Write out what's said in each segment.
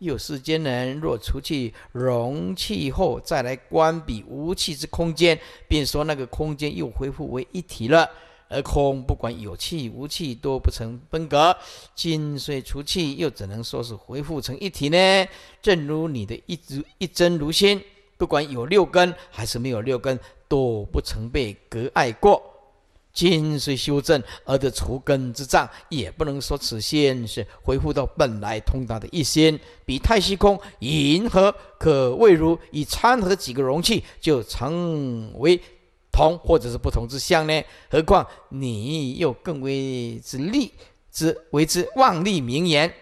有世间人若除去容器后再来关闭无气之空间，便说那个空间又恢复为一体了。而空不管有气无气，都不成分隔。今虽除气，又只能说是恢复成一体呢？正如你的一一真如心，不管有六根还是没有六根，都不曾被隔碍过。今虽修正，而得除根之障，也不能说此心是恢复到本来通达的一心。比太虚空银河可谓如以掺合几个容器，就成为同或者是不同之相呢？何况你又更为之立之为之万利名言，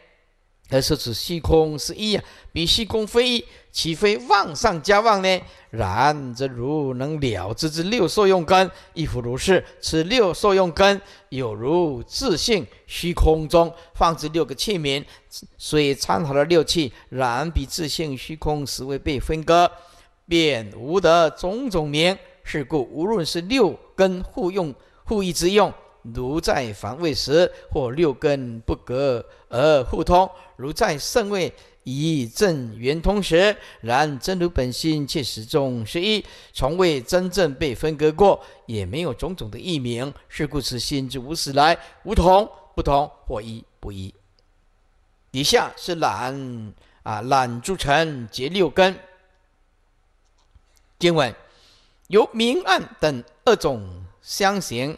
而说此虚空是一呀？比虚空非一。岂非妄上加妄呢？然则如能了知之六受用根亦复如是。此六受用根有如自性虚空中放置六个器皿，虽参合了六器，然彼自性虚空实未被分割，便无得种种名。是故无论是六根互用、互异之用，如在防卫时，或六根不隔而互通；如在圣位。以正圆通时，然真如本性却始终是一，从未真正被分割过，也没有种种的异名。是故此心之无始来，无同不同或一不一。以下是懒啊，懒诸尘结六根。经文由明暗等二种相形，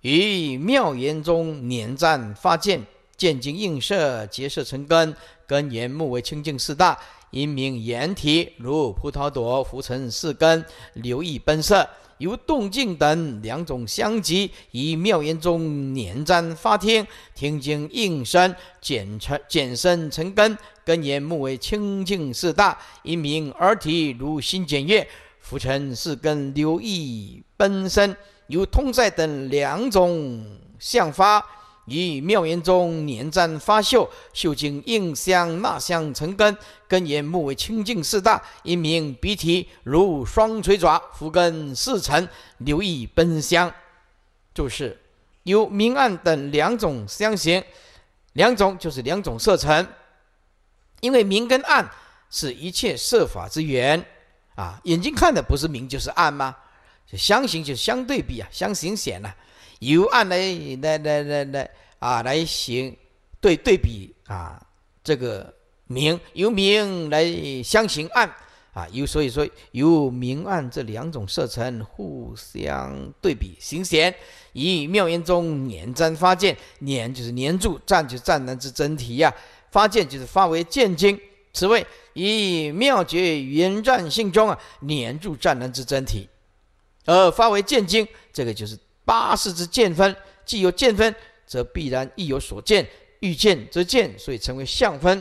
于妙言中捻赞发见，见经映射结色成根。根、眼、目为清净四大，一名眼体，如葡萄朵；浮尘四根，留意奔色，由动静等两种相集，以妙言中拈粘发听，听经应声，简成简身成根。根、眼、目为清净四大，一名耳体，如心简月；浮尘四根，留意奔身，由通塞等两种相发。于妙言中拈赞发秀，秀经应香纳香成根，根言目为清净四大，一名鼻涕如双垂爪，福根四尘留意奔香。注释：由明暗等两种香型，两种就是两种色尘，因为明跟暗是一切色法之源啊。眼睛看的不是明就是暗吗？相形就相对比啊，相形显呢。由暗来来来来来啊来行对对比啊这个明由明来相行暗啊由所以说由明暗这两种色层互相对比行显以妙言中拈真发见拈就是拈住湛然之真体呀发见就是发为见经此谓以妙绝圆言性中啊拈住湛然之真体而发为见经这个就是。八事之见分，既有见分，则必然亦有所见；欲见则见，所以成为相分。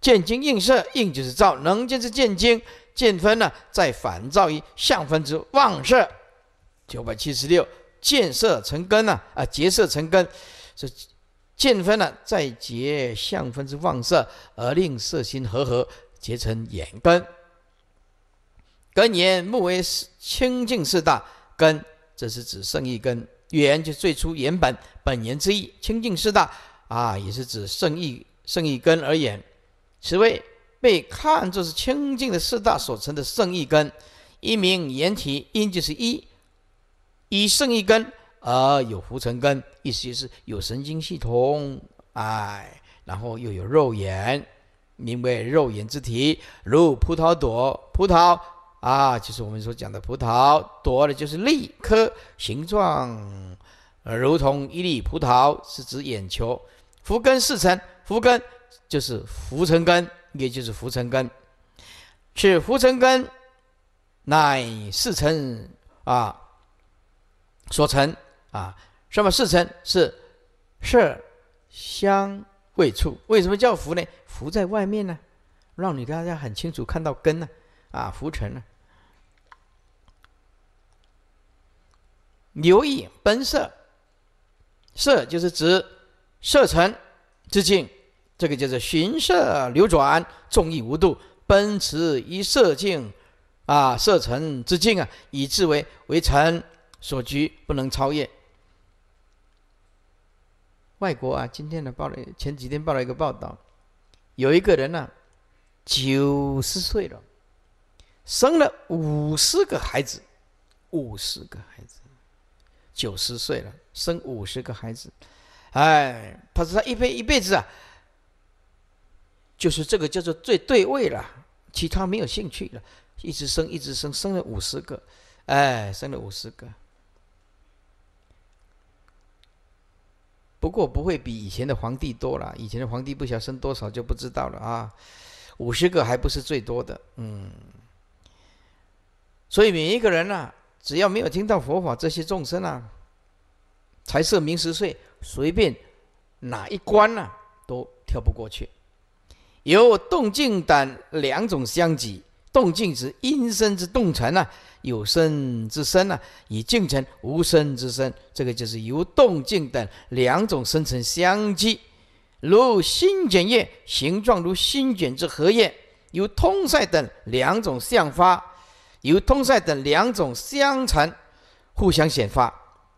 见精映色，映就是照，能见之见精，见分呢再反照于相分之妄色。九百七十六，见色成根呢？啊，结色成根，是见分呢再结相分之妄色，而令色心合合结成眼根。根言目为清净四大根。这是指圣意根原，就最初原本本源之意，清净四大啊，也是指圣意圣意根而言，此谓被看作是清净的四大所成的圣意根，一名言体，因就是一，以圣意根而有浮尘根，意思就是有神经系统，哎，然后又有肉眼，名为肉眼之体，如葡萄朵葡萄。啊，就是我们所讲的葡萄，多的就是粒颗，形状如同一粒葡萄，是指眼球。浮根四层，浮根就是浮尘根，也就是浮尘根。取浮尘根，乃四层啊所成啊。什么四层？是色香味触。为什么叫浮呢？浮在外面呢，让你大家很清楚看到根呢。啊，浮尘呢？流溢奔射，射就是指射程、之径，这个就是循射流转，众意无度，奔驰一射径，啊，射程之径啊，以至为为臣所居，不能超越。外国啊，今天的报了，前几天报了一个报道，有一个人呢，九十岁了，生了五十个孩子，五十个孩子。九十岁了，生五十个孩子，哎，他说他一辈一辈子啊，就是这个叫做最对位了，其他没有兴趣了，一直生一直生，生了五十个，哎，生了五十个。不过不会比以前的皇帝多了，以前的皇帝不晓得生多少就不知道了啊，五十个还不是最多的，嗯，所以每一个人呢。只要没有听到佛法，这些众生啊，财色名食睡，随便哪一关呢，都跳不过去。由动静等两种相集，动静是阴生之动成啊，有生之生啊，以静成无生之生，这个就是由动静等两种生成相集。如心卷叶，形状如心卷之荷叶，由通塞等两种相发。由通塞等两种相乘，互相显发，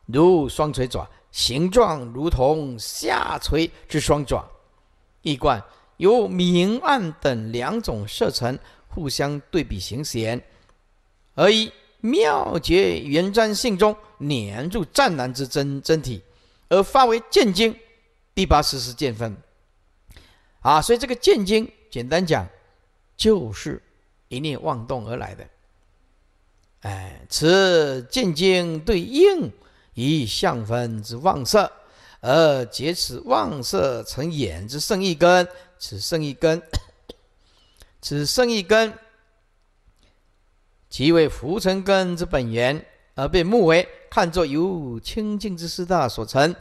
如双垂爪，形状如同下垂之双爪；一贯由明暗等两种色层互相对比形显，而以妙绝圆瞻性中粘住湛蓝之真真体，而发为剑经。第八十是剑分。啊，所以这个剑经，简单讲，就是一念妄动而来的。哎，此见精对应以相分之妄色，而结此妄色成眼之胜一根，此胜一根，此胜一根，即为浮尘根之本源，而被目为看作由清净之四大所成。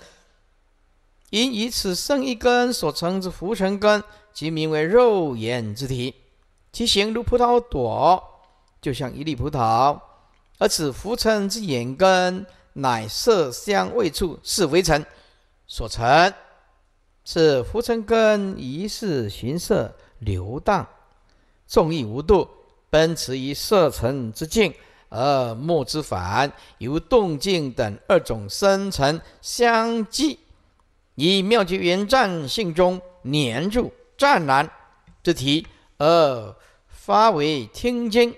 因以此胜一根所成之浮尘根，其名为肉眼之体，其形如葡萄朵，就像一粒葡萄。而此浮尘之眼根，乃色香味触是为尘所成。此浮尘根于是寻色流荡，纵意无度，奔驰于色尘之境，而莫之反。由动静等二种生成相继，以妙觉圆湛性中粘住湛然之体，而发为听经。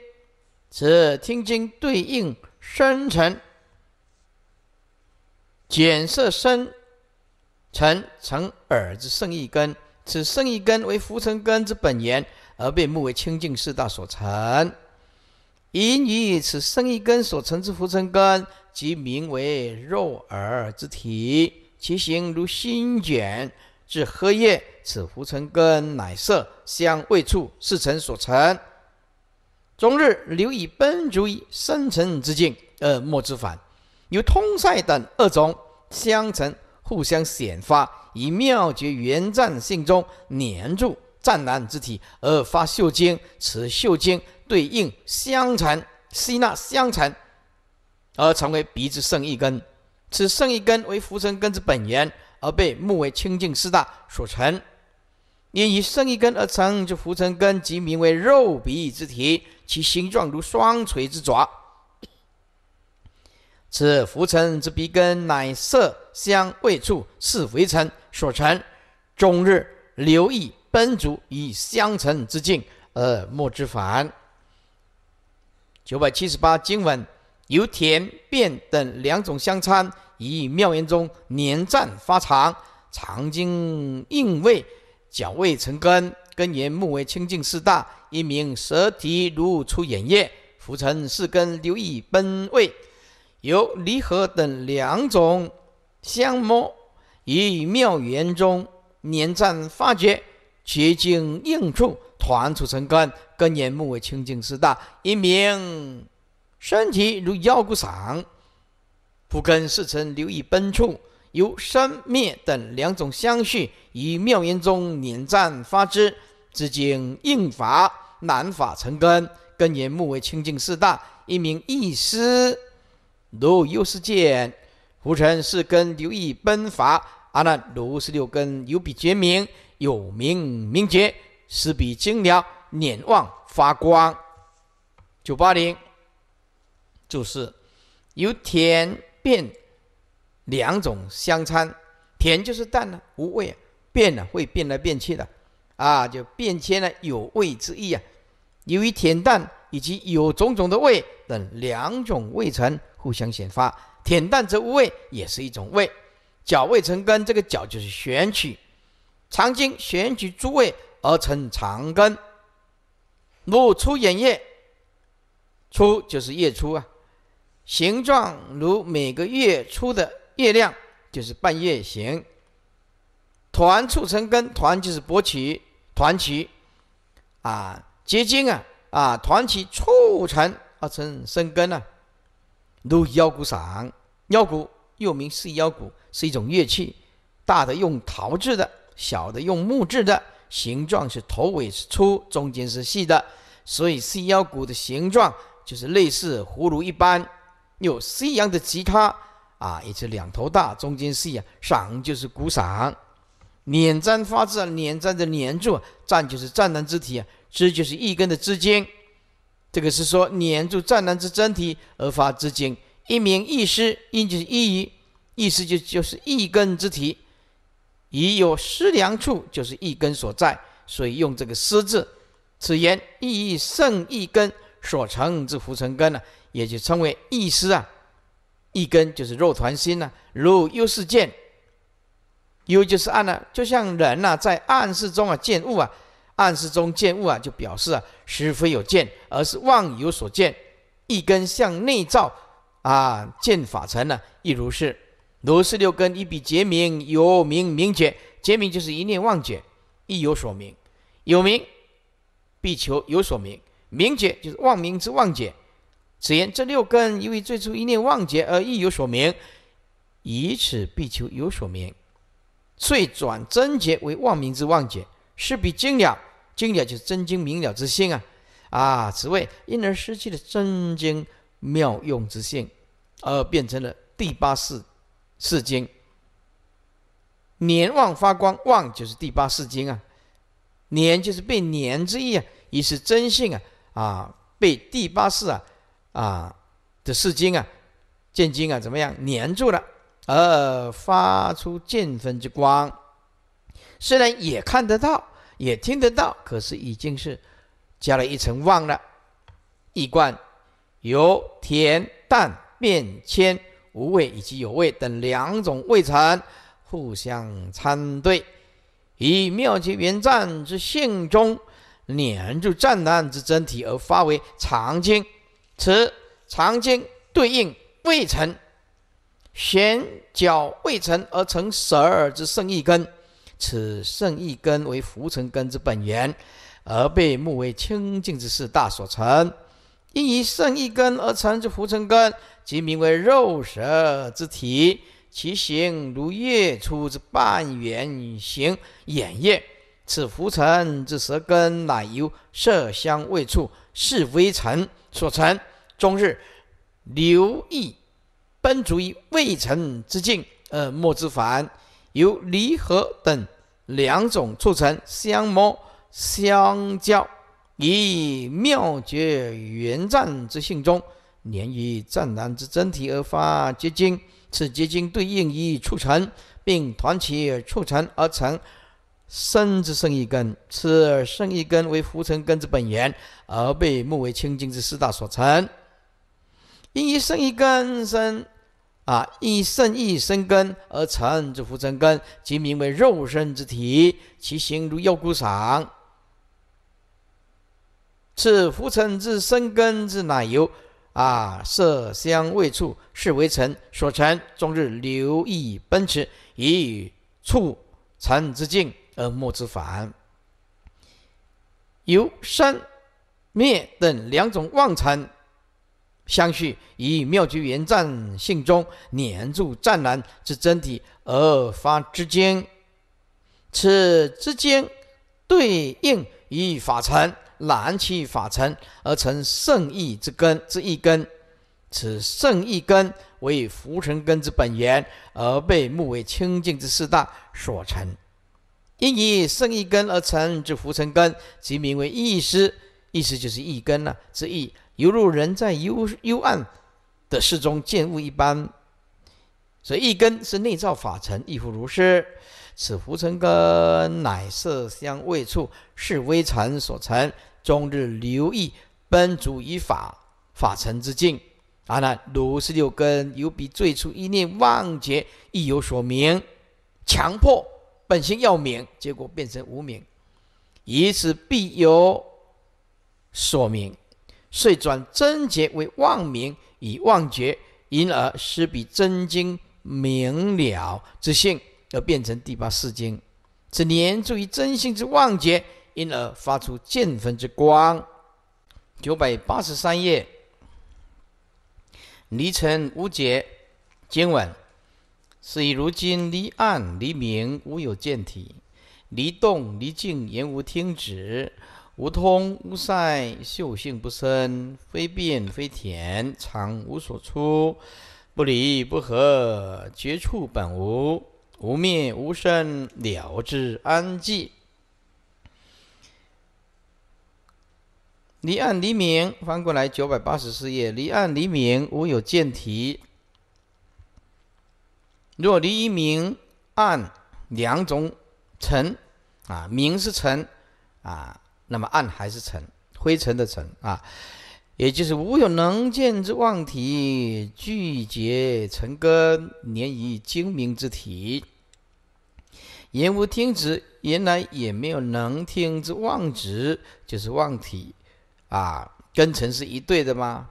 此听经对应生尘，减色生尘，成耳之胜一根。此胜一根为浮尘根之本源，而被目为清净四大所成。因于此生一根所成之浮尘根，即名为肉耳之体，其形如心卷至荷叶。此浮尘根乃色、香味触四尘所成。终日留以奔逐于深沉之境，而莫之返。有通塞等二种相成，互相显发，以妙绝圆湛性中粘住湛蓝之体，而发秀精。此秀精对应相成，吸纳相成，而成为鼻之圣一根。此圣一根为浮尘根之本源，而被目为清净四大所成。因以圣一根而成之浮尘根，即名为肉鼻之体。其形状如双锤之爪，此浮尘之鼻根，乃色香味触四浮尘所成。终日留意奔逐，以相尘之境而莫之反。九百七十八经文由甜变等两种相参，以妙言中年赞发长，长经应味，角味成根。根源目为清净四大，一名舌体如出眼液，浮尘四根留意奔位，由离合等两种相摸，于妙缘中拈赞发觉，结晶应处团组成根。根源目为清净四大，一名身体如腰骨嗓，浮根四尘留意奔处，由生灭等两种相续，于妙缘中拈战发之。至今应法难法成根，根源目为清净四大，一名意思，如优世见，浮尘是根，留意奔法。阿难，如是六根有比觉明，有明明觉，是比精了，念望发光。九八零注释，由甜变两种相参，甜就是淡呢，无味变了会变来变去的。啊，就变迁了有味之意啊。由于恬淡以及有种种的味等两种味层互相显发，恬淡则无味也是一种味。角味成根，这个角就是选取。常经选取诸味而成长根。如出眼叶，初就是月初啊。形状如每个月初的月亮，就是半月形。团促成根，团就是勃起。团结啊，结晶啊，啊，团结促成而成生根呢。如腰鼓伞，腰鼓又名细腰鼓，是一种乐器，大的用陶制的，小的用木制的，形状是头尾是粗，中间是细的，所以细腰鼓的形状就是类似葫芦一般。有西洋的吉他啊，也是两头大，中间细啊，伞就是鼓伞。捻粘发字啊，捻粘的粘住，粘就是粘难之体啊，织就是一根的织茎。这个是说粘住粘难之真体而发织经，一名一师，应就是一于，意思就就是一根之体，以有失良处，就是一根所在，所以用这个失字。此言意义胜一根所成之浮尘根呢，也就称为一师啊。一根就是肉团心呢，如优似见。有就是暗呐，就像人呐，在暗示中啊见物啊，暗示中见物啊，就表示啊，实非有见，而是妄有所见。一根向内照啊，见法尘呢，亦如是。如是六根一比结明，有明明觉，结明就是一念妄觉，亦有所明。有明必求有所明，明觉就是妄明之妄觉。此言这六根，因为最初一念妄觉而亦有所明，以此必求有所明。遂转真解为妄名之妄解，是比今了，今了就是真经明了之心啊，啊，此谓因而失去了真经妙用之性，而变成了第八世世经，年旺发光，旺就是第八世经啊，年就是被年之意啊，也是真性啊，啊，被第八世啊，啊的世经啊，见经啊，怎么样，黏住了。而发出见分之光，虽然也看得到，也听得到，可是已经是加了一层望了。一观由甜、淡、变、纤、无味以及有味等两种味尘互相参对，以妙极圆湛之性中，碾住湛然之真体，而发为长经。此长经对应味层。玄徼未成而成蛇耳之肾一根，此肾一根为浮尘根之本源，而被目为清净之四大所成。因以肾一根而成之浮尘根，即名为肉舌之体，其形如月出之半圆形眼叶。此浮尘之舌根，乃由色香味触是微尘所成，终日留意。本足于未成之境而莫之反，由离合等两种促成相磨相交，以妙绝圆湛之性中，连于湛然之真体而发结晶。此结晶对应于促成，并团起促成而成生之生一根。此生一根为浮尘根之本源，而被目为清净之四大所成。因以生一根生。啊，一生一生根而成之浮尘根，即名为肉身之体，其形如右骨厂。此浮尘之生根之奶油啊，色香味触，是为尘所成，终日流溢奔驰，以触尘之境而莫之返。由生灭等两种妄尘。相续以妙觉圆湛性中粘住湛然之真体而发之间，此之间对应于法尘，燃起法尘而成圣意之根之一根。此圣意根为浮尘根之本源，而被目为清净之四大所成。因以圣意根而成之浮尘根，其名为意师，意识就是意根了，之意。犹如人在幽幽暗的室中见物一般，所以一根是内造法尘，亦复如是。此浮尘根乃色香味触是微尘所成，终日留意，奔逐于法法尘之境。阿难，如是六根有比最初一念妄觉亦有所明，强迫本心要明，结果变成无明，以此必有所明。遂转真觉为妄明以妄觉，因而失彼真经明了之性，而变成第八四经。此连著于真心之妄觉，因而发出见分之光。九百八十三页。离尘无解，今文是以如今离暗离明无有见体，离动离静言无听止。无通无塞，秀性不生；非变非恬，常无所出；不离不合，绝处本无；无灭无生，了之安寂。离岸离明，翻过来九百八十四页。离岸离明，无有见题。若离一明暗两种尘，啊，明是尘，啊。那么暗还是尘，灰尘的尘啊，也就是无有能见之妄体，聚结尘根，粘于精明之体。言无听止，原来也没有能听之妄直，就是妄体啊，跟尘是一对的吗？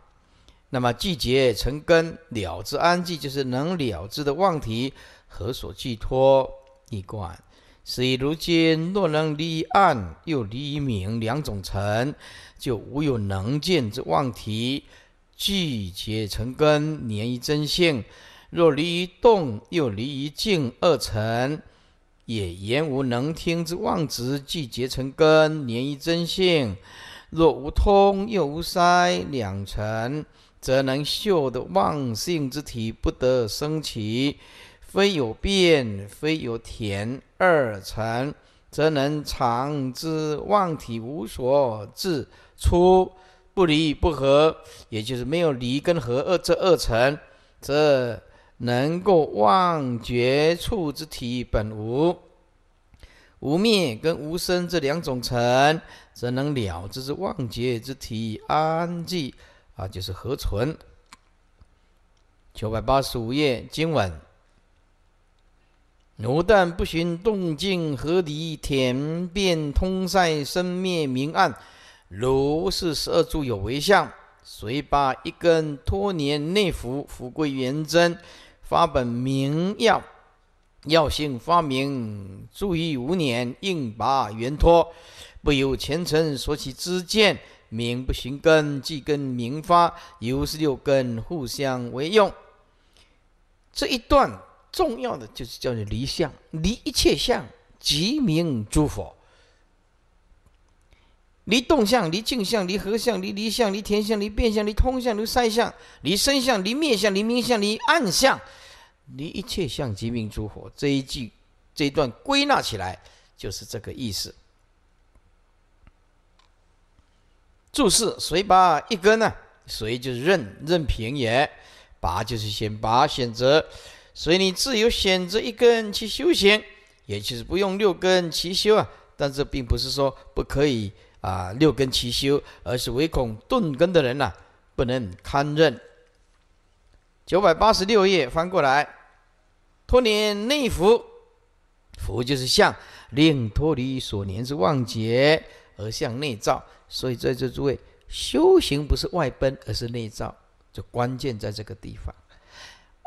那么聚结尘根，了之安寂，就是能了之的妄体，何所寄托一观。是以如今若能离暗又离明两种尘，就无有能见之妄题，即结成根，年于真性；若离动又离静二尘，也言无能听之妄执，既结成根，年于真性；若无通又无塞两尘，则能嗅的妄性之体不得生起。非有变，非有田二成，则能常之妄体无所至，出不离不合，也就是没有离跟合二这二成，则能够忘觉处之体本无，无灭跟无生这两种成，则能了之，是妄觉之体安寂啊，就是何存。九百八十五页经文。奴但不寻动静，合敌田遍通塞，生灭明暗，如是十二柱有为相。随把一根托年内服，福归元真，发本明药，药性发明，注意无年，应拔原托。不由前尘所起之见，名不寻根，即根明发，由是六根互相为用。这一段。重要的就是叫你离相，离一切相即名诸佛。离动相，离静相，离合相，离离相，离田相，离变相，离通相，离塞相，离身相，离面相，离明相，离暗相，离一切相即名诸佛。这一句这一段归纳起来就是这个意思。注释：谁拔一根呢？谁就任任凭也拔就是先拔选择。所以你自由选择一根去修行，也就是不用六根齐修啊。但这并不是说不可以啊六根齐修，而是唯恐钝根的人呐不能堪任。九百八十六页翻过来，脱年内服，服就是相，令脱离所年之妄结而向内照。所以在这诸位修行不是外奔，而是内照，就关键在这个地方，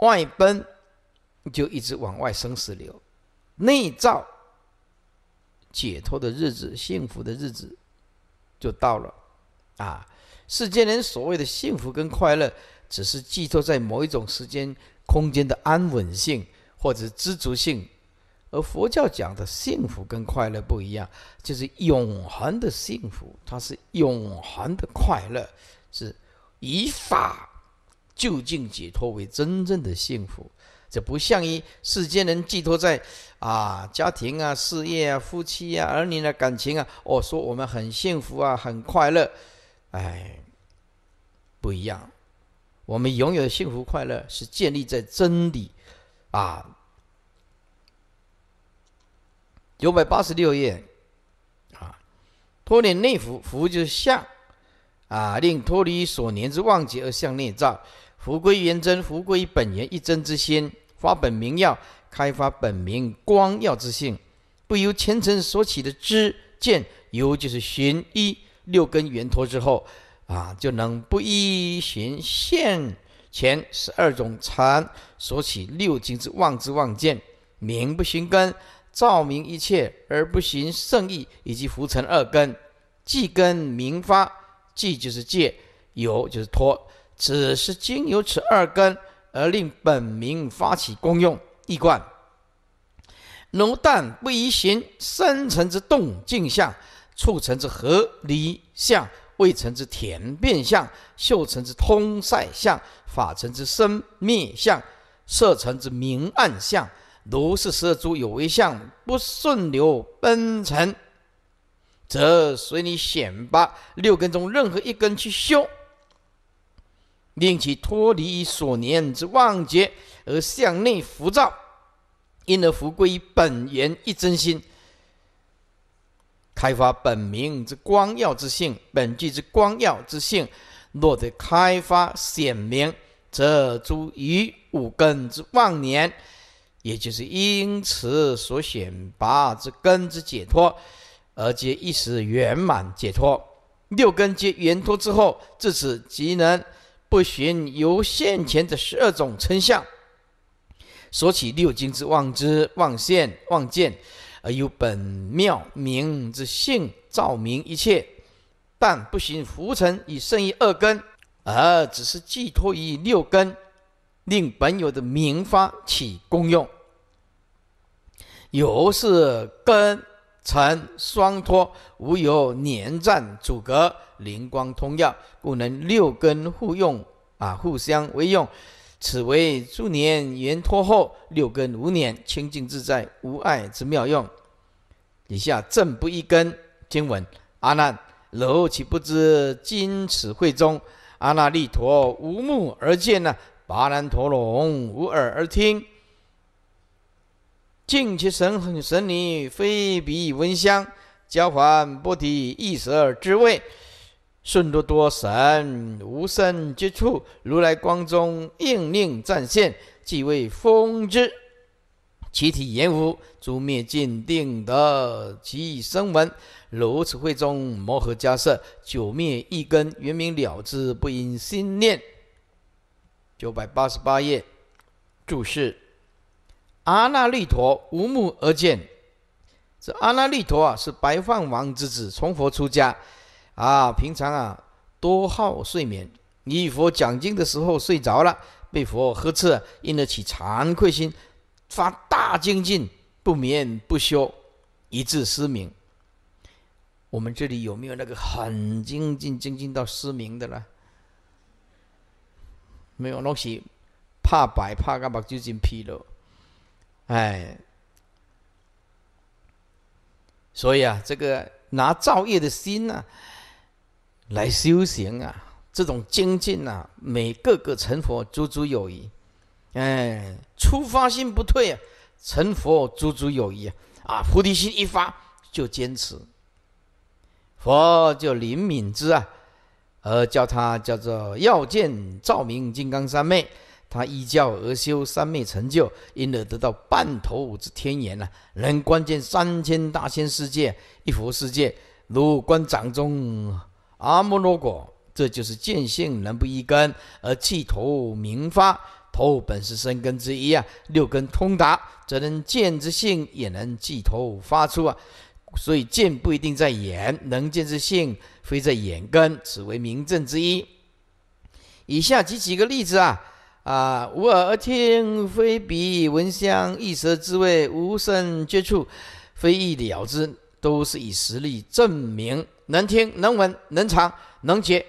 外奔。就一直往外生死流，内照解脱的日子、幸福的日子就到了。啊，世间人所谓的幸福跟快乐，只是寄托在某一种时间、空间的安稳性或者知足性，而佛教讲的幸福跟快乐不一样，就是永恒的幸福，它是永恒的快乐，是以法就近解脱为真正的幸福。这不像于世间人寄托在，啊，家庭啊，事业啊，夫妻啊，儿女的感情啊。哦，说我们很幸福啊，很快乐，哎，不一样。我们拥有的幸福快乐是建立在真理，啊，九百八十六页，啊，脱离内福，福就是相啊，令脱离所念之妄执而向内照，福归原真，福归本源一真之心。发本明耀，开发本明光耀之性，不由前尘所起的知见，由就是寻一六根圆托之后，啊，就能不依寻现前十二种禅所起六经之妄之妄见，名不寻根，照明一切而不寻圣意，以及浮尘二根，即根明发，即就是戒，有就是托，只是经由此二根。而令本名发起功用，易贯。如但不宜行生成之动静相，促成之合离相，未成之恬变相，秀成之通塞相，法成之生灭相，色成之明暗相，如是色诸有为相，不顺流奔尘，则随你选吧。六根中任何一根去修。令其脱离所念之妄觉，而向内浮躁，因而复归本源一真心。开发本明之光耀之性，本具之光耀之性，若得开发显明，则诸于五根之妄念，也就是因此所选拔之根之解脱，而皆一时圆满解脱。六根皆圆脱之后，至此即能。不循由现前的十二种成相，所起六经之妄之妄现妄见，而由本妙明之性照明一切，但不循浮尘以生于二根，而只是寄托于六根，令本有的明发起功用，由是根尘双托，无有粘粘阻隔。灵光通耀，故能六根互用啊，互相为用。此为诸年缘脱后，六根无念，清净自在，无碍之妙用。以下正不一根经文：阿难，汝岂不知？今此会中，阿那利陀无目而见呢？拔难陀龙无耳而听，净其神神女非彼闻香交还波提，一舌而知味。顺多多神无身之处，如来光中应令暂现，即为风之，其体言无诸灭尽定得其生闻，如此会中摩诃迦摄九灭一根，圆明了之不因心念。九百八十八页注释：阿那律陀无目而见，这阿那律陀啊，是白饭王之子，从佛出家。啊，平常啊，多好睡眠。你与佛讲经的时候睡着了，被佛呵斥，因得起惭愧心，发大精进，不眠不休，以致失明。我们这里有没有那个很精进、精进到失明的呢？没有，东西，怕白怕干嘛，就进批了。哎，所以啊，这个拿造业的心呢？来修行啊，这种精进啊，每个个成佛足足有余，哎，出发心不退啊，成佛足足有余啊！啊，菩提心一发就坚持，佛就灵敏之啊，而叫他叫做要见照明金刚三昧，他依教而修，三昧成就，因而得到半头之天眼啊，能观见三千大千世界、一佛世界，如观掌中。阿摩罗果，这就是见性能不一根而气头明发，头本是生根之一啊。六根通达，则能见之性也能气头发出啊。所以见不一定在眼，能见之性非在眼根，此为明证之一。以下举几个例子啊啊，无耳而听，非鼻闻香，异舌之味，无身接触，非意了之，都是以实例证明。能听、能闻、能尝、能觉、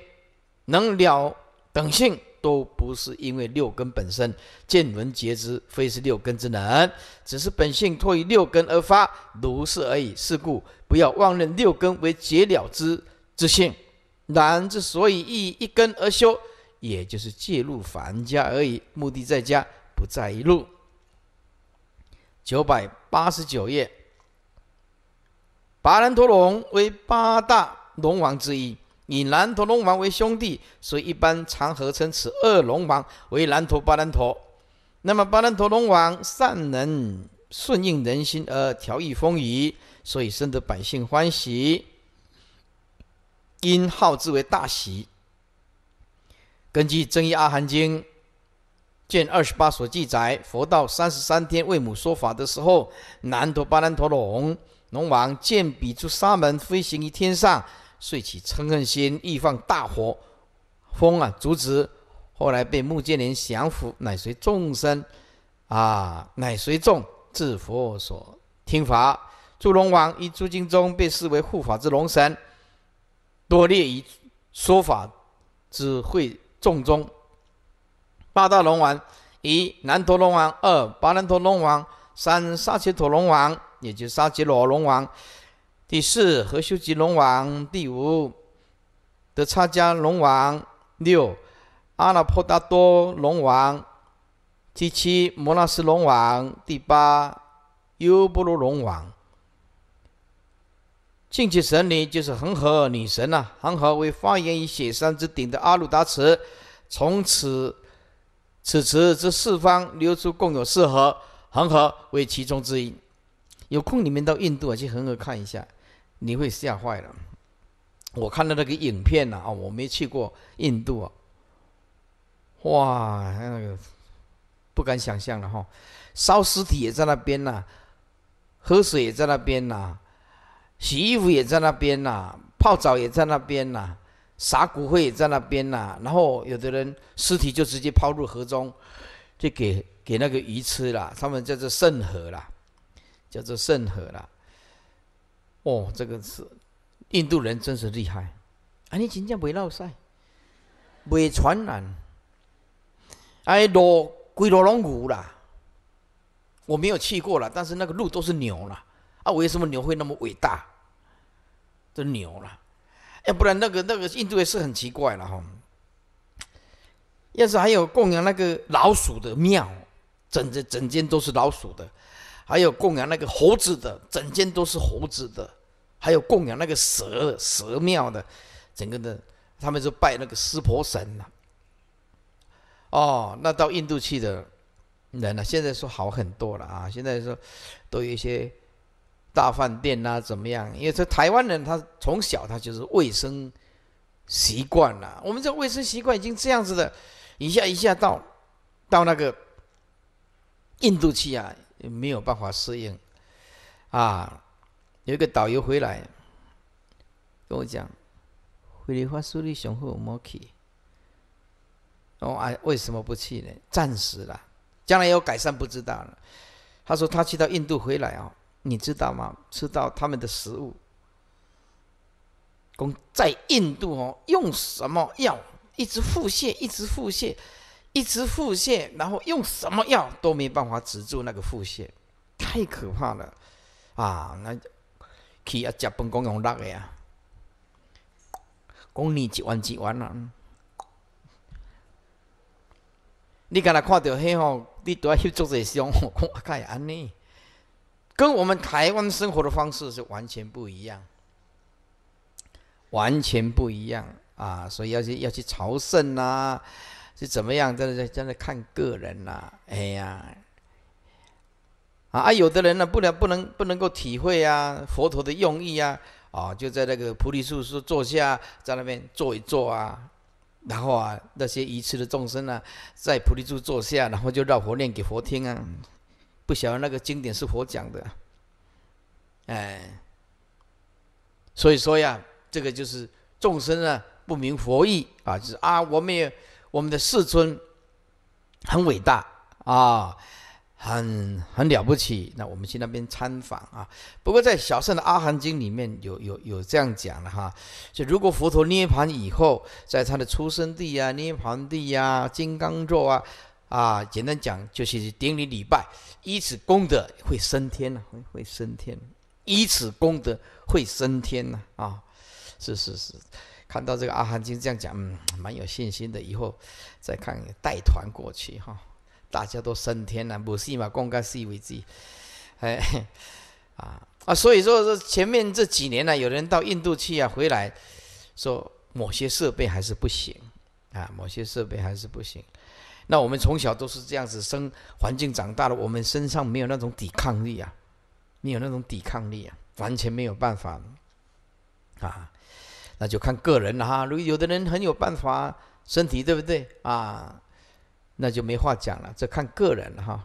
能了等性，都不是因为六根本身见闻觉知，非是六根之能，只是本性脱于六根而发，如是而已。是故，不要妄认六根为解了之之性。然之所以意一根而修，也就是借入凡家而已，目的在家，不在一路。九百八十九页。巴兰陀龙为八大龙王之一，以南陀龙王为兄弟，所以一般常合称此二龙王为南陀巴兰陀。那么巴兰陀龙王善能顺应人心而调御风雨，所以深得百姓欢喜，因号之为大喜。根据《正一阿含经》卷二十八所记载，佛道三十三天为母说法的时候，南陀巴兰陀龙。龙王见比出沙门飞行于天上，遂起嗔恨心，欲放大火，风啊阻止。后来被木建连降服，乃随众生，啊，乃随众至佛所听法。诸龙王于诸经中被视为护法之龙神，多列于说法之会众中。八大龙王：一南陀龙王，二巴南陀龙王，三沙切陀龙王。也就是沙吉罗龙王，第四何修吉龙王，第五德差加龙王，六阿那波达多龙王，第七摩纳斯龙王，第八优波罗龙王。进去神灵就是恒河女神呐。恒河为发源于雪山之顶的阿鲁达池，从此此池之四方流出共有四河，恒河为其中之一。有空你们到印度啊去恒河看一下，你会吓坏了。我看到那个影片了啊，我没去过印度啊，哇，那个不敢想象了哈。烧尸体也在那边呐，喝水也在那边呐，洗衣服也在那边呐，泡澡也在那边呐，撒骨灰也在那边呐。然后有的人尸体就直接抛入河中，就给给那个鱼吃了，他们叫做圣河了。叫做圣河啦，哦，这个是印度人，真是厉害。啊，你真正袂闹衰，袂传染。哎，路规路拢牛啦，我没有去过了，但是那个路都是牛啦。啊，为什么牛会那么伟大？真牛了，要不然那个那个印度也是很奇怪了哈。要是还有供养那个老鼠的庙，整整整间都是老鼠的。还有供养那个猴子的，整间都是猴子的；还有供养那个蛇蛇庙的，整个的，他们就拜那个湿婆神呐。哦，那到印度去的人呢，现在说好很多了啊。现在说，都有一些大饭店呐，怎么样？因为这台湾人他从小他就是卫生习惯了，我们这卫生习惯已经这样子的，一下一下到到那个印度去啊。没有办法适应，啊，有一个导游回来跟我讲，菲律宾水利雄厚，莫去。我啊，为什么不去呢？暂时啦，将来有改善，不知道了。他说他去到印度回来啊，你知道吗？吃到他们的食物，公在印度哦，用什么药？一直腹泻，一直腹泻。一直腹泻，然后用什么药都没办法止住那个腹泻，太可怕了，啊！那，去啊，食崩讲用辣的呀，讲你一万一万啊！你刚才看到嘿吼，你都要去做这相，我看阿盖安尼，跟我们台湾生活的方式是完全不一样，完全不一样啊！所以要去要去朝圣呐。是怎么样？真的在真的看个人啦。哎呀，啊啊，有的人呢，不能不能不能够体会啊，佛陀的用意啊，啊，就在那个菩提树树坐下，在那边坐一坐啊，然后啊，那些愚痴的众生呢，在菩提树坐下，然后就绕佛念给佛听啊，不晓得那个经典是佛讲的，哎，所以说呀，这个就是众生啊不明佛意啊，就是啊，我们也。我们的世尊很伟大啊，很很了不起。那我们去那边参访啊。不过在小圣的《阿含经》里面有有有这样讲的哈，就如果佛陀涅盘以后，在他的出生地啊、涅盘地呀、金刚座啊，啊，简单讲就是顶礼礼拜，以此功德会升天呐，会会升天，以此功德会升天呐啊，是是是。看到这个阿汉经这样讲，嗯，蛮有信心的。以后再看带团过去哈，大家都升天了，不是嘛？公开示威己，哎，啊啊，所以说前面这几年呢，有人到印度去啊，回来说某些设备还是不行啊，某些设备还是不行。那我们从小都是这样子生环境长大的，我们身上没有那种抵抗力啊，没有那种抵抗力啊，完全没有办法啊。那就看个人了哈。如果有的人很有办法，身体对不对啊？那就没话讲了，这看个人了哈。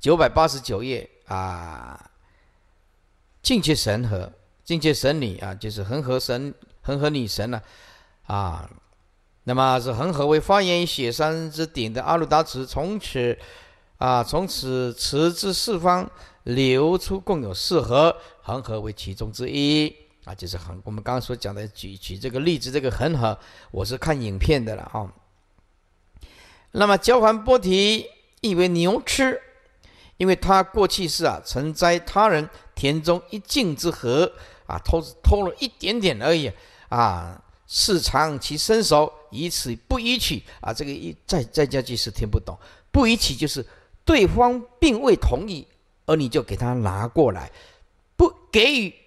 九百八十九页啊，境界神和境界神女啊，就是恒河神、恒河女神了啊。那么是恒河为发源于雪山之顶的阿鲁达池，从此啊，从此池之四方流出，共有四河，恒河为其中之一。啊，就是很我们刚刚所讲的举举这个例子，这个很好。我是看影片的了啊。那么交换波提意为牛吃，因为他过去是啊，曾摘他人田中一径之禾啊，偷偷了一点点而已啊。试尝其身手，以此不以取啊。这个一再再加句是听不懂，不以取就是对方并未同意，而你就给他拿过来，不给予。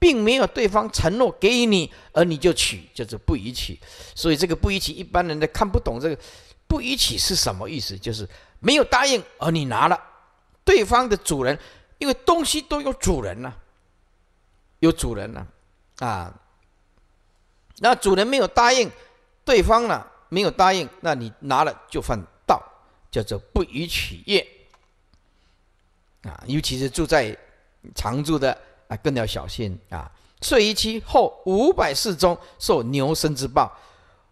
并没有对方承诺给予你，而你就取，叫做不逾取。所以这个不逾取，一般人都看不懂这个不逾取是什么意思，就是没有答应而你拿了，对方的主人，因为东西都有主人呐，有主人呐，啊，那主人没有答应对方呢，没有答应，那你拿了就犯盗，叫做不逾取业。啊，尤其是住在常住的。啊，更要小心啊！岁一期后，五百世中受牛身之报，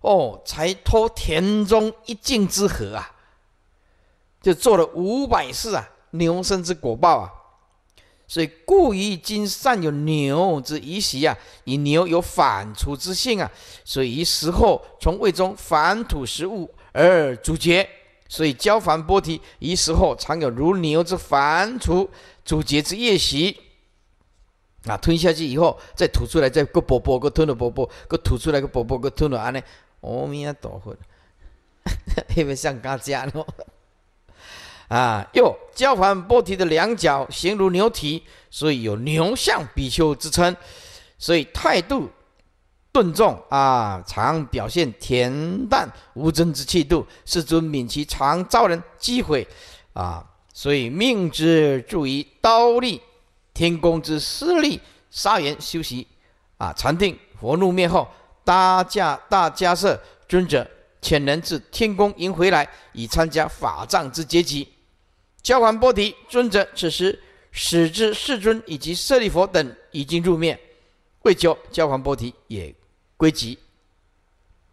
哦，才脱田中一境之河啊，就做了五百世啊，牛身之果报啊。所以，故于今善有牛之遗习啊，以牛有反刍之性啊，所以时候从胃中反吐食物而阻绝，所以交反波提，于时候常有如牛之反刍阻绝之夜习。啊，吞下去以后，再吐出来，再个啵啵，个吞了啵啵，个吐出来个啵啵，个吞了，安尼，阿弥陀佛，因为像刚讲咯。啊，又交环菩提的两角形如牛蹄，所以有牛相比丘之称，所以态度顿重啊，常表现恬淡无争之气度。世尊敏其常遭人忌讳啊，所以命之助于刀利。天宫之势力，沙岩修习，啊，禅定，佛怒灭后，大驾大迦摄尊者，遣人至天宫迎回来，以参加法葬之结集。教王波提尊者此时，始至世尊以及舍利佛等已经入灭，未久教王波提也归集。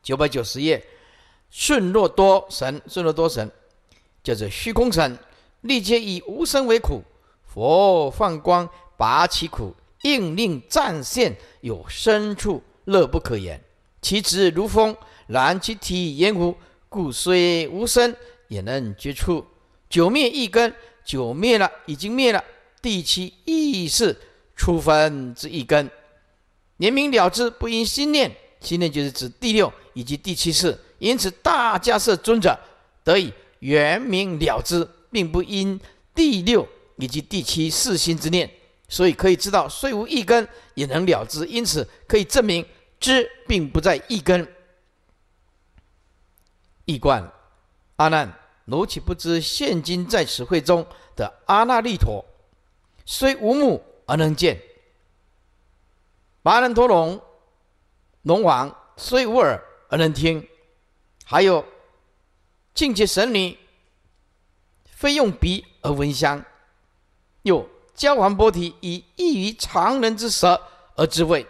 九百九十页，顺若多神，顺若多神，叫做虚空神，历劫以无生为苦。佛放光拔其苦，应令战现有深处，乐不可言。其直如风，然其体言无，故虽无声也能觉处。九灭一根，九灭了，已经灭了。第七意识出分之一根，圆明了之，不因心念。心念就是指第六以及第七次。因此，大迦是尊者得以圆明了之，并不因第六。以及第七四心之念，所以可以知道，虽无一根也能了知，因此可以证明知并不在一根。一观，阿难，汝岂不知，现今在此会中的阿那利陀，虽无目而能见；拔那陀龙，龙王虽无耳而能听；还有境界神灵，非用鼻而闻香。又交还波体以异于常人之舌而知味，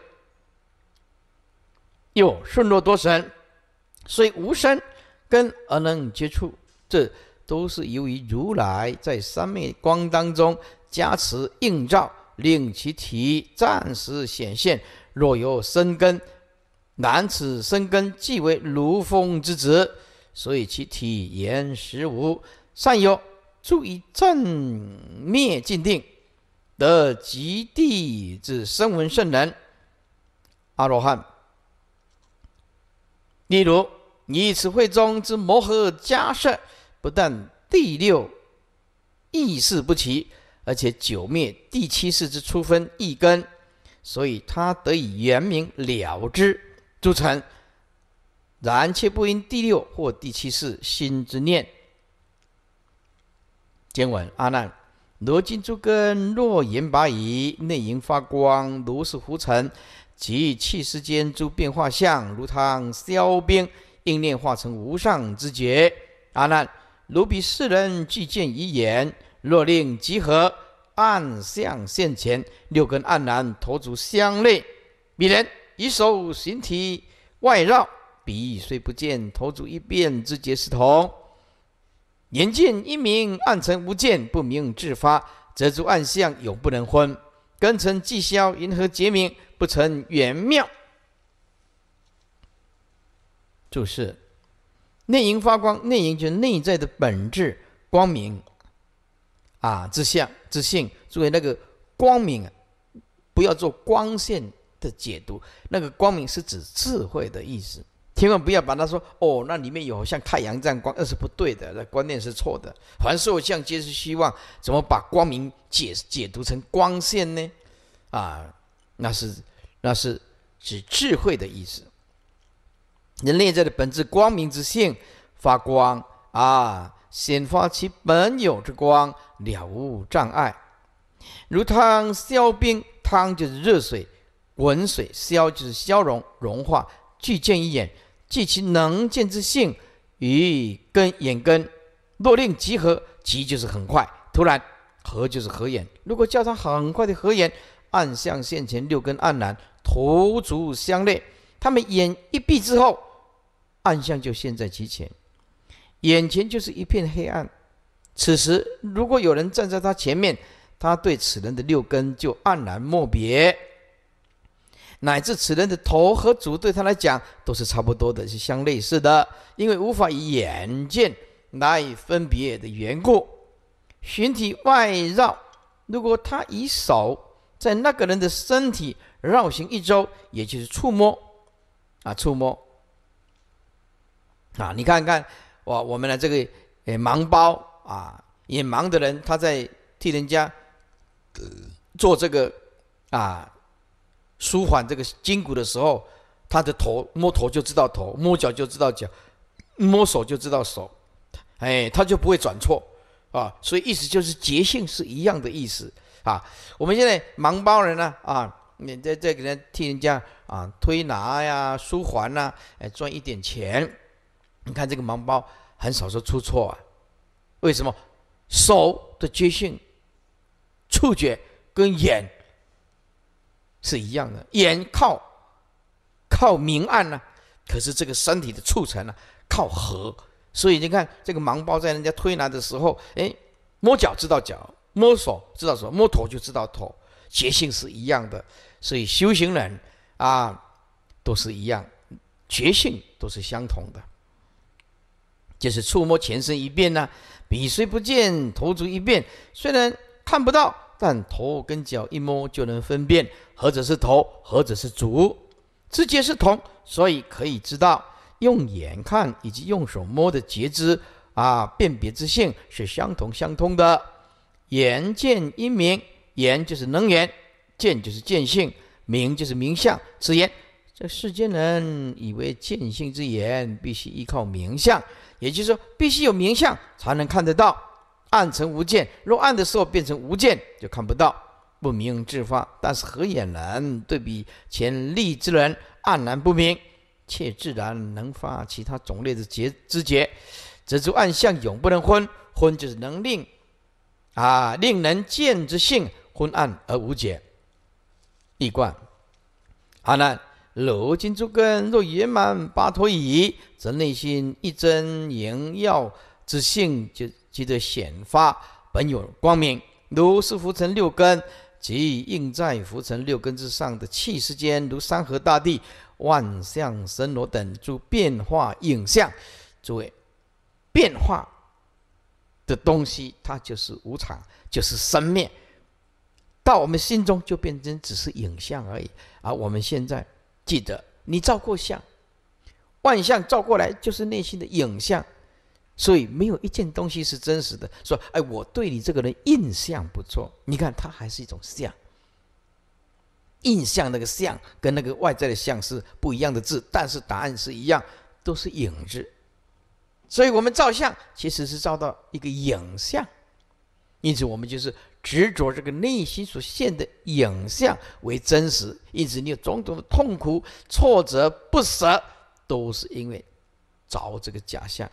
又顺若多神，虽无生根而能接触，这都是由于如来在三昧光当中加持应照，令其体暂时显现。若有生根，难此生根，即为如风之子，所以其体言实无。善有注意正。灭尽定得极地之声闻圣人阿罗汉。例如，以此会中之摩诃迦涉，不但第六意识不齐，而且九灭第七世之初分一根，所以他得以圆明了之，诸成。然却不因第六或第七世心之念。经文阿难。罗金诸根若言拔矣，内莹发光，如是浮尘及气世间诸变化相，如汤消冰，应念化成无上之觉。阿难，如彼世人俱见已眼，若令集合，暗相现前，六根暗然，头足相内，彼人以手形体外绕，彼虽不见，头足一变之觉是同。眼见一明，暗成无见；不明智发，则诸暗相永不能分。根尘寂消，银何结明？不成圆妙。注释：内因发光，内因就是内在的本质光明啊自相自性。作为那个光明，不要做光线的解读，那个光明是指智慧的意思。千万不要把他说哦，那里面有像太阳这样光，那是不对的，那观念是错的。凡受相皆是希望，怎么把光明解解读成光线呢？啊，那是那是指智慧的意思。人类在的本质光明之性，发光啊，显发其本有之光，了无障碍，如汤消冰，汤就是热水，滚水，消就是消融融化，聚见一眼。即其能见之性，与根眼根，若令集合，集就是很快，突然合就是合眼。如果叫他很快的合眼，暗向现前，六根暗然，头足相类。他们眼一闭之后，暗象就现，在其前，眼前就是一片黑暗。此时如果有人站在他前面，他对此人的六根就黯然莫别。乃至此人的头和足对他来讲都是差不多的，是相类似的，因为无法以眼见难以分别的缘故。寻体外绕，如果他以手在那个人的身体绕行一周，也就是触摸，啊，触摸，啊，你看看我我们的这个诶盲包啊，眼盲的人他在替人家呃、做这个啊。舒缓这个筋骨的时候，他的头摸头就知道头，摸脚就知道脚，摸手就知道手，哎，他就不会转错啊。所以意思就是节性是一样的意思啊。我们现在盲包人呢啊，你在再给人替人家啊推拿呀、舒缓呐，哎赚一点钱。你看这个盲包很少说出错啊，为什么手的觉性、触觉跟眼。是一样的，眼靠靠明暗呢，可是这个身体的触层呢，靠合。所以你看，这个盲包在人家推拿的时候，哎，摸脚知道脚，摸手知道手，摸头就知道头，觉性是一样的。所以修行人啊，都是一样，觉性都是相同的。就是触摸全身一遍呢，鼻虽不见，头足一遍，虽然看不到。但头跟脚一摸就能分辨，何者是头，何者是足，知觉是同，所以可以知道用眼看以及用手摸的觉知，啊，辨别之性是相同相通的。眼见因明，眼就是能眼，见就是见性，明就是明相。此言，这世间人以为见性之言必须依靠明相，也就是说必须有明相才能看得到。暗成无见，若暗的时候变成无见，就看不到不明自发。但是何眼人对比前立之人暗然不明，且自然能发其他种类的觉知觉，则诸暗相永不能昏。昏就是能令啊，令人见之性昏暗而无解。易观。阿难，如今诸根若圆满八陀已，则内心一真言耀之性就。即得显发本有光明，如是浮沉六根，即映在浮沉六根之上的气世间，如山河大地、万象神罗等诸变化影像。诸位，变化的东西，它就是无常，就是生灭。到我们心中就变成只是影像而已。而我们现在记得，你照过相，万象照过来就是内心的影像。所以没有一件东西是真实的。说：“哎，我对你这个人印象不错。”你看，他还是一种像，印象那个像跟那个外在的像是不一样的字，但是答案是一样，都是影子。所以我们照相其实是照到一个影像，因此我们就是执着这个内心所现的影像为真实。因此，你有种种的痛苦、挫折、不舍，都是因为着这个假象。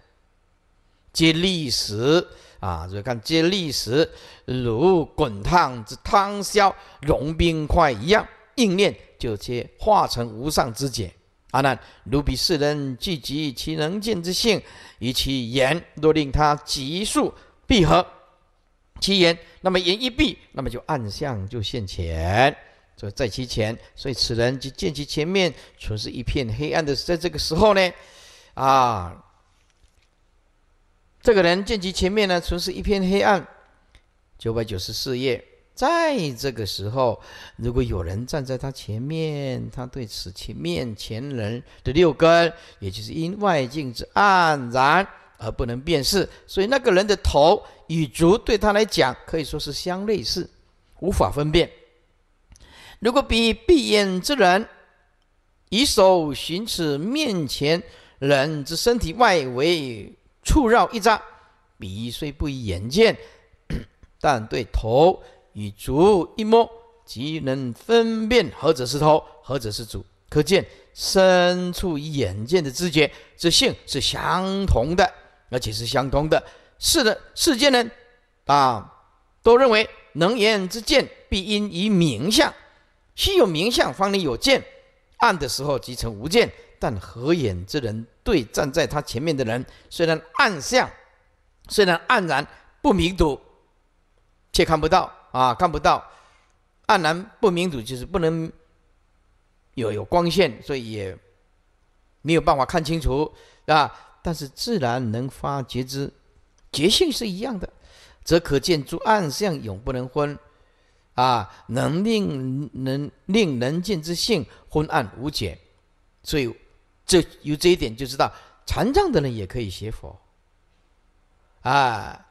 接力时啊，所以看接力时，如滚烫之汤消融冰块一样，应念就皆化成无上之解。阿难，如彼世人聚集其能见之性，与其言若令他急速闭合其言，那么言一闭，那么就暗相就现前，所以在其前，所以此人就见其前面全是一片黑暗的。在这个时候呢，啊。这个人见其前面呢，存是一片黑暗。九百九十四页，在这个时候，如果有人站在他前面，他对此前面前人的六根，也就是因外境之黯然而不能辨识，所以那个人的头与足对他来讲可以说是相类似，无法分辨。如果比闭眼之人，以手寻此面前人之身体外围。触绕一扎，鼻虽不以眼见，但对头与足一摸，即能分辨何者是头，何者是足。可见身处于眼见的知觉之性是相同的，而且是相通的。是的世间人啊，都认为能言之见必因于明相，须有明相方能有见，暗的时候即成无见。但合眼之人对站在他前面的人，虽然暗相，虽然黯然不明睹，却看不到啊，看不到。黯然不明睹就是不能有有光线，所以也没有办法看清楚啊。但是自然能发觉之，觉性是一样的，则可见诸暗相永不能昏啊，能令能令人见之性昏暗无解，所以。这有这一点就知道，残障的人也可以学佛。啊，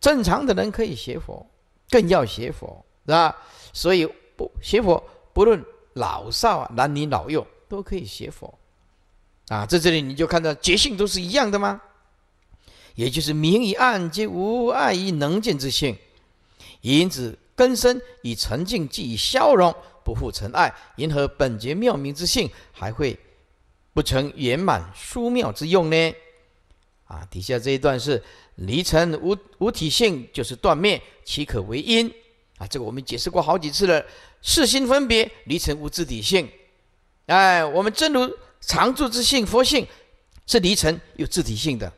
正常的人可以学佛，更要学佛，是吧？所以不学佛，不论老少、男女老幼都可以学佛，啊，在这里你就看到觉性都是一样的吗？也就是明以暗接，无碍于能见之性，因此根深以沉静即以消融，不复尘埃，迎合本觉妙明之性，还会。不成圆满殊妙之用呢？啊，底下这一段是离尘无无体性，就是断灭，岂可为因？啊，这个我们解释过好几次了。四心分别，离尘无自体性。哎，我们正如常住之性，佛性是离尘有自体性的。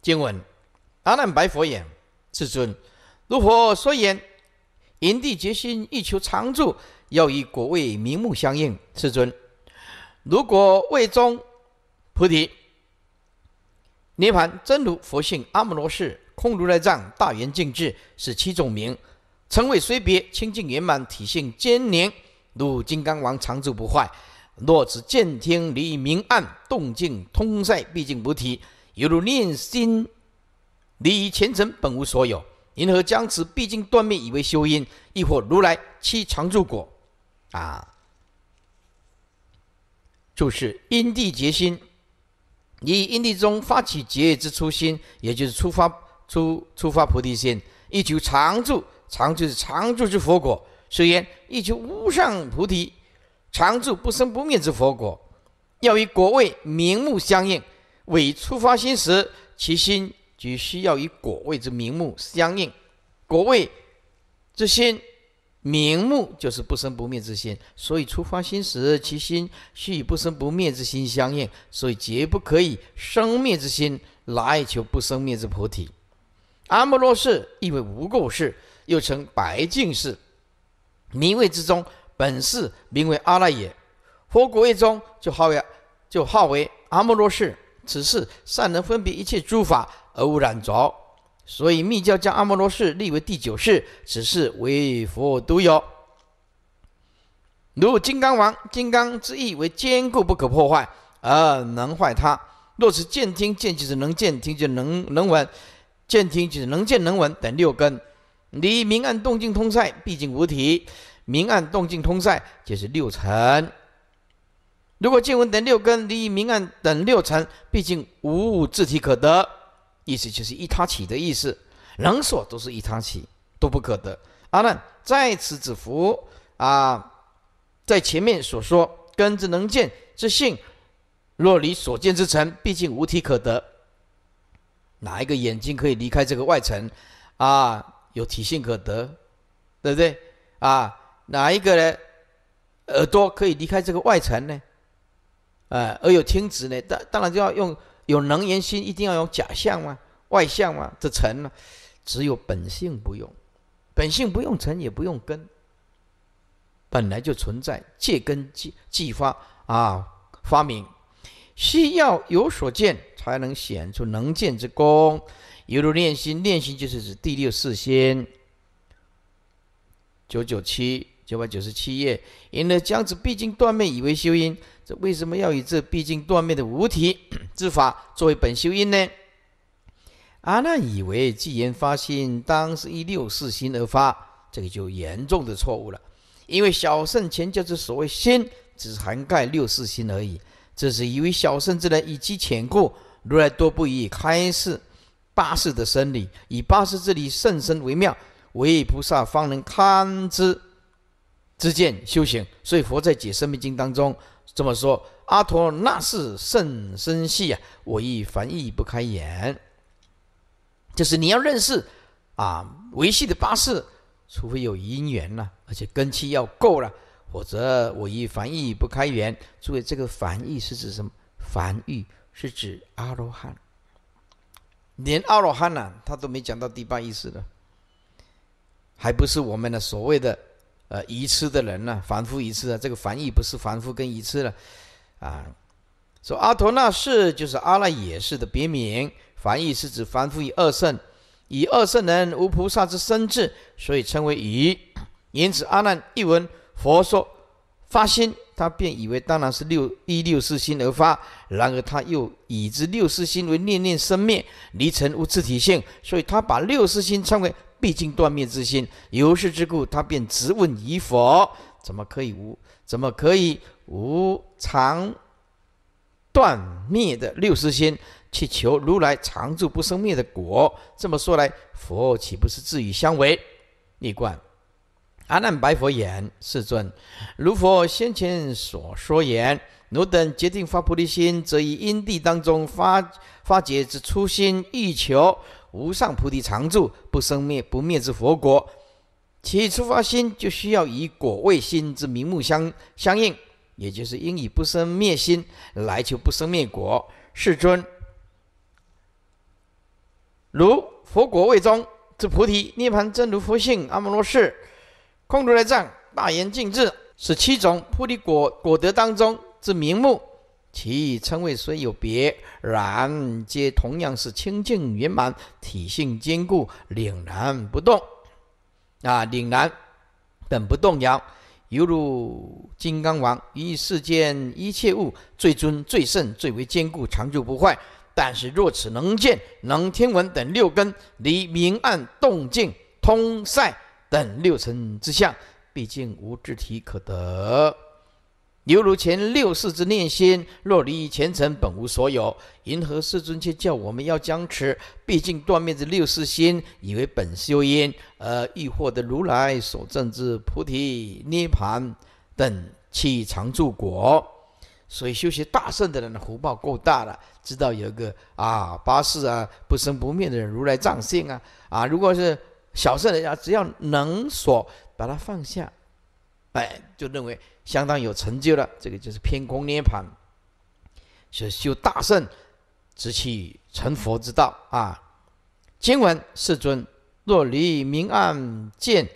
经文：阿难白佛言：“世尊，如佛所言因地决心欲求常住，要以果位明目相应？”世尊。如果未终菩提涅盘真如佛性阿摩罗氏空如来藏大圆净智是七种名，成位虽别清净圆满体性坚凝，如金刚王常住不坏。若此见听离明暗动静通塞，毕竟菩提犹如念心离前尘本无所有。银河将此毕竟断灭以为修因？亦或如来七常住果？啊！就是因地结心，以因地中发起结业之初心，也就是出发出出发菩提心，以求常住，常住是常住之佛果，所以言以求无上菩提，常住不生不灭之佛果，要与果位明目相应。为出发心时，其心即需要与果位之明目相应，果位之心。明目就是不生不灭之心，所以出发心时，其心须以不生不灭之心相应，所以绝不可以生灭之心来求不生灭之菩提。阿摩罗氏意为无垢氏，又称白净氏。名位之中，本氏名为阿赖耶，佛国位中就号为就号为阿摩罗氏。此氏善能分别一切诸法而无染着。所以密教将阿摩罗氏立为第九世，此事为佛独有。如金刚王，金刚之意为坚固不可破坏，而能坏它。若是见听见即是能见听即能能闻，见听即能见能闻等六根，离明暗动静通塞，毕竟无体。明暗动静通塞就是六尘。如果见闻等六根离明暗等六尘，毕竟无物自体可得。意思就是一他起的意思，能所都是一他起，都不可得。阿难在此子福啊，在前面所说根之能见之性，若离所见之尘，毕竟无体可得。哪一个眼睛可以离开这个外尘？啊，有体性可得，对不对？啊，哪一个呢？耳朵可以离开这个外尘呢？呃，而有听值呢？当当然就要用。有能言心，一定要有假象吗？外相吗？这成了，只有本性不用，本性不用成也不用根，本来就存在，借根借借发啊发明，需要有所见才能显出能见之功，犹如练心，练心就是指第六四心，九九七九百九十七页，因而将此毕竟断灭以为修因。为什么要以这毕竟断灭的无体 之法作为本修因呢？阿难以为，既然发心，当是依六四心而发，这个就严重的错误了。因为小圣前教之所谓心，只是涵盖六四心而已。这是因为小圣之人以其浅故，如来多不以开示八世的生理，以八世之理甚身为妙，唯菩萨方能堪之之见修行。所以佛在解生命经当中。这么说，阿陀那是圣深系啊，我亦凡亦不开眼。就是你要认识啊维系的巴士，除非有因缘了，而且根气要够了，否则我亦凡亦不开缘，注意，这个凡意是指什么？凡意是指阿罗汉。连阿罗汉呢，他都没讲到第八意识的，还不是我们的所谓的。呃，愚痴的人呢，凡夫愚痴啊，这个凡愚不是凡夫跟愚痴了，啊，说阿陀那士就是阿赖耶士的别名，凡愚是指凡夫与二圣，以二圣人无菩萨之身智，所以称为愚。因此阿难一闻佛说发心，他便以为当然是六一六四心而发，然而他又以之六四心为念念生灭，离尘无自体性，所以他把六四心称为。毕竟断灭之心，有是之故，他便直问于佛：怎么可以无？怎么可以无常断灭的六识心去求如来常住不生灭的果？这么说来，佛岂不是自与相违？逆观。阿难白佛言：世尊，如佛先前所说言，汝等决定发菩提心，则于因地当中发发解之初心欲求。无上菩提常住不生灭不灭之佛国，其出发心就需要以果为心之名目相相应，也就是应以不生灭心来求不生灭果。世尊，如佛果位中之菩提涅盘真如佛性阿摩罗氏，空如来藏大言净智，十七种菩提果果德当中之名目。其称谓虽有别，然皆同样是清净圆满、体性坚固、凛然不动。啊，凛然等不动摇，犹如金刚王，于世间一切物最尊、最圣、最为坚固、长久不坏。但是若此能见、能听闻等六根，离明暗、动静、通塞等六尘之相，毕竟无智体可得。犹如前六世之念心，若离前尘，本无所有。银河世尊却教我们要僵持？毕竟断灭之六世心，以为本修因，而欲获得如来所证之菩提涅盘等器常住果。所以，修习大圣的人的福报够大了，知道有个啊八世啊不生不灭的人如来藏性啊啊！如果是小圣人家，只要能所把它放下。哎，就认为相当有成就了。这个就是偏空涅槃，是修大圣，直取成佛之道啊。今闻世尊，若离明暗见，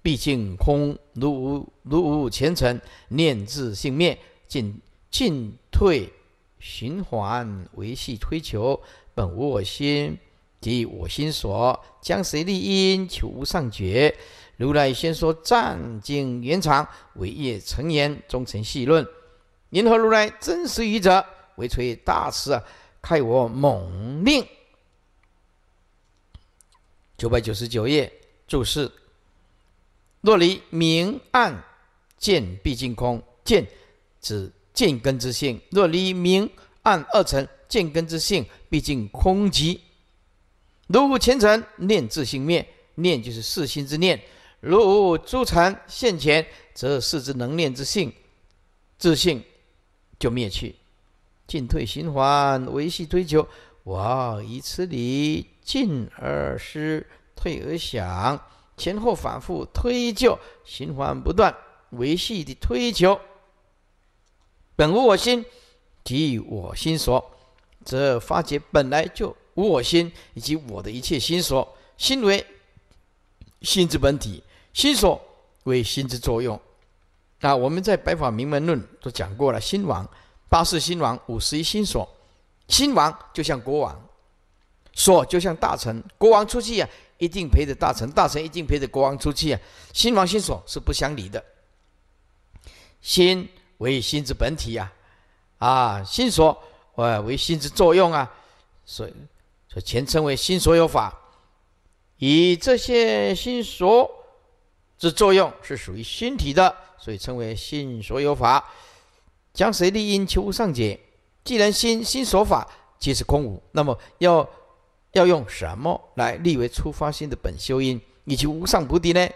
毕竟空，如无如无前尘念至性灭，进进退循环维系推求，本无我心及我心所，将谁立因求无上觉？如来先说暂经延长，尾业成言终成细论。云何如来真实语者？为垂大师啊，开我猛令。九百九十九页注释：若离明暗，见毕竟空。见指见根之性。若离明暗二层，见根之性毕竟空寂。如无前尘念自性灭，念就是四心之念。如无诸禅现前，则是之能念之性、自性就灭去，进退循环，维系追求。哇！以此理进而思，退而想，前后反复推究，循环不断，维系的推求。本无我心即我心所，则发觉本来就无我心以及我的一切心所，心为心之本体。心所为心之作用，啊，我们在《白法明门论》都讲过了。心王、八四心王、五十一心所，心王就像国王，所就像大臣。国王出去啊，一定陪着大臣；大臣一定陪着国王出去啊。心王心所是不相离的。心为心之本体呀，啊，心所呃为心之作用啊，所以所以全称为心所有法，以这些心所。之作用是属于心体的，所以称为心所有法。将谁立因求上解？既然心心所法皆是空无，那么要要用什么来立为出发心的本修因，以及无上菩提呢？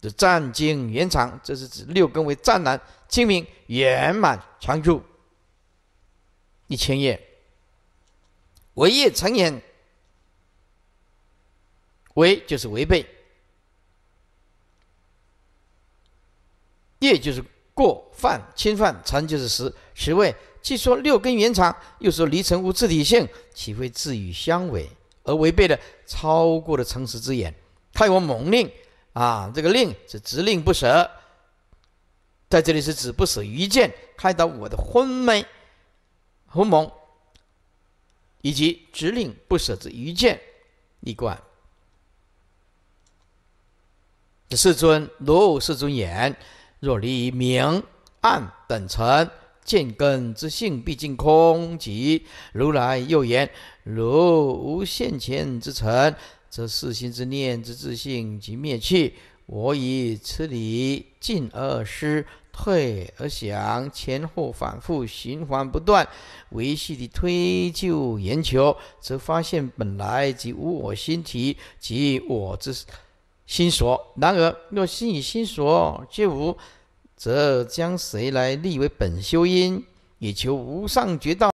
这湛经圆满，这是指六根为湛然清明圆满常住。一千页，唯业成言，唯就是违背。业就是过犯、侵犯；禅就是实十位。既说六根原常，又说离尘无自体性，岂会自与相违而违背的、超过了诚实之眼？太我猛令啊！这个令是指令不舍，在这里是指不舍愚见，开导我的昏昧、昏蒙，以及直令不舍之愚见，一观。世尊罗诃世尊言。若离明暗等尘见根之性，毕竟空。即如来又言：如无现前之尘，则四心之念之自性即灭去。我以此理进而失，退而想，前后反复循环不断，维系的推究研究，则发现本来即无我心体即我之。心所。然而，若心与心所皆无，则将谁来立为本修因，以求无上绝道？